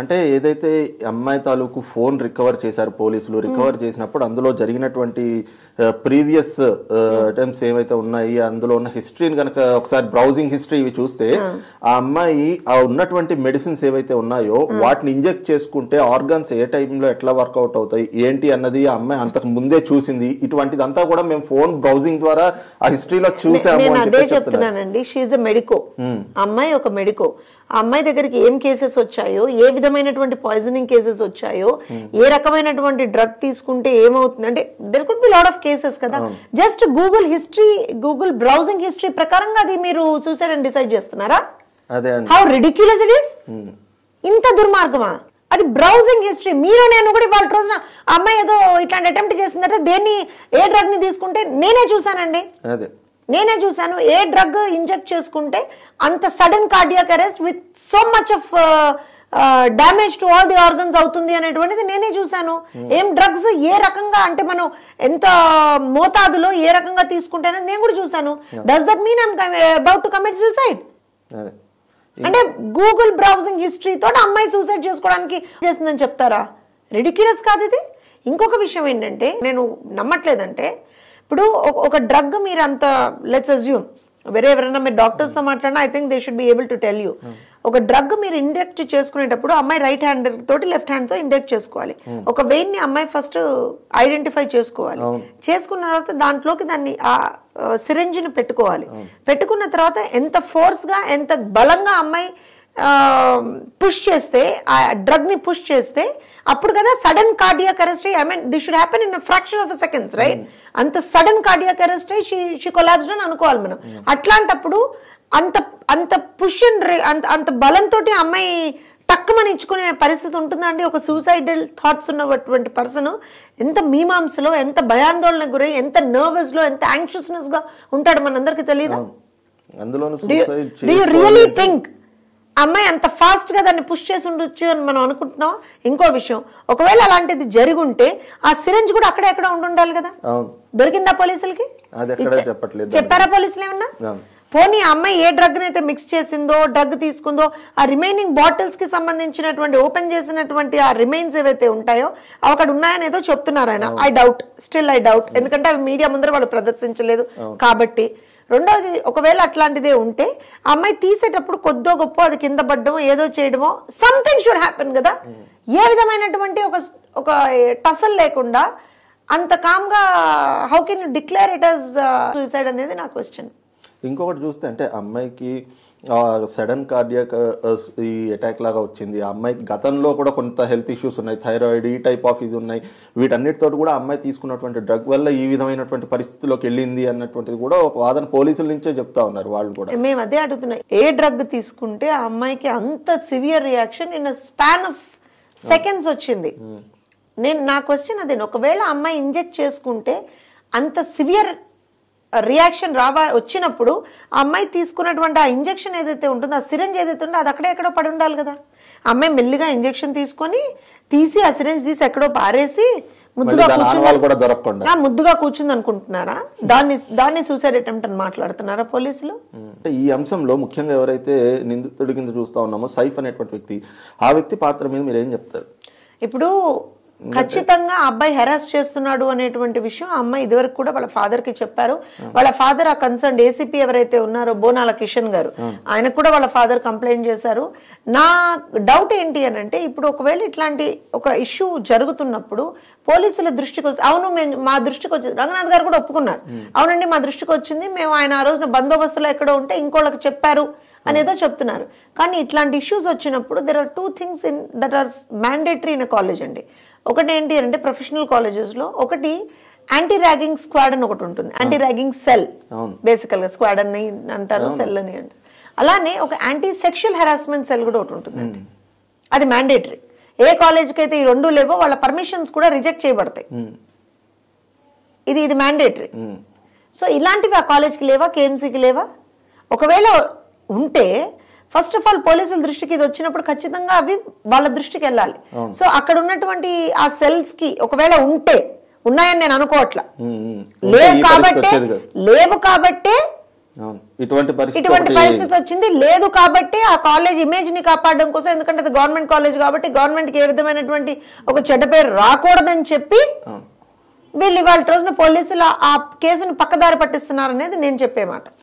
అంటే ఏదైతే అమ్మాయి తాలూకు ఫోన్ రికవర్ చేశారు పోలీసులు రికవర్ చేసినప్పుడు అందులో జరిగినటువంటి ప్రీవియస్ అటెంప్ట్స్ ఏమైతే ఉన్నాయి అందులో ఉన్న హిస్టరీని కనుక ఒకసారి బ్రౌజింగ్ హిస్టరీ ఇవి చూస్తే ఆ అమ్మాయి ఆ ఉన్నటువంటి మెడిసిన్స్ ఏవైతే ఉన్నాయో వాటిని ఇంజెక్ట్ చేసుకుంటే ఆర్గాన్స్ ఏ టైంలో ఎట్లా వర్కౌట్ అవుతాయి ఏంటి అన్నది ఆ అమ్మాయి అంతకు ముందే చూసింది ఇటువంటిదంతా కూడా మేము ఫోన్ బ్రౌజింగ్ ద్వారా ఆ హిస్టరీలో చూసాము చెప్తున్నానండి షీఈ్ మెడికో అమ్మాయి ఒక మెడికో అమ్మాయి దగ్గరికి ఏం కేసెస్ వచ్చాయో ఏ విధంగా విధమైనటువంటి పాయిజనింగ్ కేసెస్ వచ్చాయో ఏ రకమైనటువంటి డ్రగ్ తీసుకుంటే ఏమవుతుంది అంటే there could be lot of cases కదా just Google history Google browsing history ప్రకారంగా అది మీరు సూసైడ్ అని డిసైడ్ చేస్తున్నారా హౌ రిడిక్యులస్ ఇట్ ఈస్ ఇంత దుర్మార్గమా అది బ్రౌజింగ్ హిస్టరీ మీరు నేను కూడా ఇవాళ రోజున అమ్మాయి ఏదో ఇట్లాంటి అటెంప్ట్ చేసిందంటే దేన్ని ఏ డ్రగ్ ని తీసుకుంటే నేనే చూసానండి నేనే చూశాను ఏ డ్రగ్ ఇంజెక్ట్ చేసుకుంటే అంత sudden cardiac arrest with so much of damage to all the organs అవుతుంది అనేటువంటిది నేనే చూశాను ఏం డ్రగ్స్ ఏ రకంగా అంటే మనం ఎంత మోతాదులో ఏ రకంగా తీసుకుంటానో నేను కూడా చూశాను does that mean I'm about to commit suicide అంటే గూగుల్ బ్రౌజింగ్ హిస్టరీ తోటి అమ్మాయి సూసైడ్ చేసుకోవడానికి చేసిందని చెప్తారా రెడిక్యులస్ కాదు ఇది ఇంకొక విషయం ఏంటంటే నేను నమ్మట్లేదంటే ఇప్పుడు ఒక డ్రగ్ మీరు అంత లెట్స్ అజ్యూమ్ వేరే ఎవరైనా మీరు డాక్టర్స్తో మాట్లాడినా I think they should be able to tell you ఒక డ్రగ్ మీరు ఇండెక్ట్ చేసుకునేటప్పుడు అమ్మాయి రైట్ హ్యాండ్ తోటి లెఫ్ట్ హ్యాండ్ తో ఇండెక్ట్ చేసుకోవాలి hmm. ఒక ని అమ్మాయి ఫస్ట్ ఐడెంటిఫై చేసుకోవాలి చేసుకున్న తర్వాత దాంట్లోకి దాన్ని ఆ ని పెట్టుకోవాలి పెట్టుకున్న తర్వాత ఎంత ఫోర్స్గా ఎంత బలంగా అమ్మాయి పుష్ చేస్తే ఆ డ్రగ్ని పుష్ చేస్తే అప్పుడు కదా sudden cardiac arrest I mean this should happen in fraction of seconds right అంత సడన్ కార్డియాక్ అరెస్ట్ అయ్యి షీ షీ కొలాబ్స్ అని అనుకోవాలి మనం hmm. అట్లాంటప్పుడు అంత అంత పుష్ అండ్ అంత అంత బలంతో అమ్మాయి తక్కువని ఇచ్చుకునే పరిస్థితి ఉంటుందా అండి ఒక సూసైడల్ థాట్స్ ఉన్నటువంటి పర్సన్ ఎంత మీమాంసలో ఎంత భయాందోళన గురై ఎంత నర్వస్లో ఎంత యాంగ్షియస్నెస్గా ఉంటాడు మనందరికీ తెలియదు అందులో రియలీ థింక్ అమ్మాయి అంత ఫాస్ట్గా దాన్ని పుష్ చేసి ఉండొచ్చు అని మనం అనుకుంటున్నాం ఇంకో విషయం ఒకవేళ అలాంటిది జరుగుంటే ఆ సిరంజ్ కూడా అక్కడే ఎక్కడ ఉండాలి కదా దొరికిందా పోలీసులకి చెప్పారా పోలీసులు ఏమన్నా పోనీ అమ్మాయి ఏ డ్రగ్ అయితే మిక్స్ చేసిందో డ్రగ్ తీసుకుందో ఆ రిమైనింగ్ బాటిల్స్ కి సంబంధించినటువంటి ఓపెన్ చేసినటువంటి ఆ రిమైన్స్ ఏవైతే ఉంటాయో అవి అక్కడ ఉన్నాయని ఏదో చెప్తున్నారు ఆయన I doubt still I doubt ఎందుకంటే అవి మీడియా ముందర వాళ్ళు ప్రదర్శించలేదు కాబట్టి రెండోది ఒకవేళ అట్లాంటిదే ఉంటే ఆ అమ్మాయి తీసేటప్పుడు కొద్దో గొప్ప అది కింద పడ్డమో ఏదో చేయడమో సంథింగ్ షుడ్ హ్యాపెన్ కదా ఏ విధమైనటువంటి ఒక ఒక టసల్ లేకుండా అంత కామ్గా how can you declare it as suicide అనేది నా క్వశ్చన్ ఇంకొకటి చూస్తే అంటే అమ్మాయికి సడన్ కార్డియాక్ ఈ అటాక్ లాగా వచ్చింది ఆ అమ్మాయికి గతంలో కూడా కొంత హెల్త్ ఇష్యూస్ ఉన్నాయి థైరాయిడ్ ఈ టైప్ ఆఫ్ ఇది ఉన్నాయి వీటన్నిటితో కూడా అమ్మాయి తీసుకున్నటువంటి డ్రగ్ వల్ల ఈ విధమైనటువంటి పరిస్థితిలోకి వెళ్ళింది అన్నటువంటిది కూడా ఒక వాదన పోలీసుల నుంచే చెప్తా ఉన్నారు వాళ్ళు కూడా మేము అదే అడుగుతున్నాం ఏ డ్రగ్ తీసుకుంటే ఆ అమ్మాయికి అంత severe reaction in span of seconds వచ్చింది నేను నా క్వశ్చన్ అదే ఒకవేళ అమ్మాయి ఇంజెక్ట్ చేసుకుంటే అంత సివియర్ రియాక్షన్ రావా వచ్చినప్పుడు ఆ అమ్మాయి తీసుకున్నటువంటి ఆ ఇంజెక్షన్ ఏదైతే ఉంటుందో ఆ సిరంజ్ ఏదైతే ఉందో అది అక్కడే ఎక్కడో పడి ఉండాలి కదా అమ్మాయి మెల్లిగా ఇంజెక్షన్ తీసుకొని తీసి ఆ సిరంజ్ తీసి ఎక్కడో పారేసి ముద్దుగా కూర్చుంది ముద్దుగా కూర్చుంది అనుకుంటున్నారా దాన్ని దాన్ని సూసైడ్ అటెంప్ట్ అని మాట్లాడుతున్నారా పోలీసులు ఈ అంశంలో ముఖ్యంగా ఎవరైతే నిందితుడి కింద చూస్తా ఉన్నామో సైఫ్ అనేటువంటి వ్యక్తి ఆ వ్యక్తి పాత్ర మీద మీరు ఏం చెప్తారు ఇప్పుడు ఖచ్చితంగా అబ్బాయి హెరాస్ చేస్తున్నాడు అనేటువంటి విషయం ఆ అమ్మాయి ఇదివరకు కూడా వాళ్ళ ఫాదర్ కి చెప్పారు వాళ్ళ ఫాదర్ ఆ కన్సర్న్ ఏసీపీ ఎవరైతే ఉన్నారో బోనాల కిషన్ గారు ఆయన కూడా వాళ్ళ ఫాదర్ కంప్లైంట్ చేశారు నా డౌట్ ఏంటి అని అంటే ఇప్పుడు ఒకవేళ ఇట్లాంటి ఒక ఇష్యూ జరుగుతున్నప్పుడు పోలీసుల దృష్టికి వస్తే అవును మేము మా దృష్టికి వచ్చింది రంగనాథ్ గారు కూడా ఒప్పుకున్నారు అవునండి మా దృష్టికి వచ్చింది మేము ఆయన ఆ రోజున బందోబస్తులో ఎక్కడో ఉంటే ఇంకోళ్ళకి చెప్పారు అనేదో చెప్తున్నారు కానీ ఇట్లాంటి ఇష్యూస్ వచ్చినప్పుడు there are two things in that are mandatory in college అండి ఒకటి ఏంటి అంటే ప్రొఫెషనల్ కాలేజెస్లో ఒకటి యాంటీ ర్యాగింగ్ స్క్వాడ్ అని ఒకటి ఉంటుంది యాంటీ ర్యాగింగ్ సెల్ బేసికల్గా స్క్వాడ్ అని అంటారు సెల్ అని అంటారు అలానే ఒక యాంటీ సెక్షువల్ హెరాస్మెంట్ సెల్ కూడా ఒకటి ఉంటుంది అది మ్యాండేటరీ ఏ కాలేజ్కి అయితే ఈ రెండు లేవో వాళ్ళ పర్మిషన్స్ కూడా రిజెక్ట్ చేయబడతాయి ఇది ఇది మ్యాండేటరీ సో ఇలాంటివి ఆ కాలేజ్కి లేవా కేఎంసీకి లేవా ఒకవేళ ఉంటే ఫస్ట్ ఆఫ్ ఆల్ పోలీసుల దృష్టికి ఇది వచ్చినప్పుడు ఖచ్చితంగా అవి వాళ్ళ దృష్టికి వెళ్ళాలి సో అక్కడ ఉన్నటువంటి ఆ సెల్స్ కి ఒకవేళ ఉంటే ఉన్నాయని నేను అనుకోవట్లా లేవు కాబట్టి లేవు కాబట్టి ఇటువంటి పరిస్థితి వచ్చింది లేదు కాబట్టి ఆ కాలేజ్ ఇమేజ్ ని కాపాడడం కోసం ఎందుకంటే అది గవర్నమెంట్ కాలేజ్ కాబట్టి గవర్నమెంట్ కి ఏ విధమైనటువంటి ఒక చెడ్డ పేరు రాకూడదని చెప్పి వీళ్ళు ఇవాళ రోజున పోలీసులు ఆ కేసును పక్కదారి పట్టిస్తున్నారనేది నేను చెప్పే మాట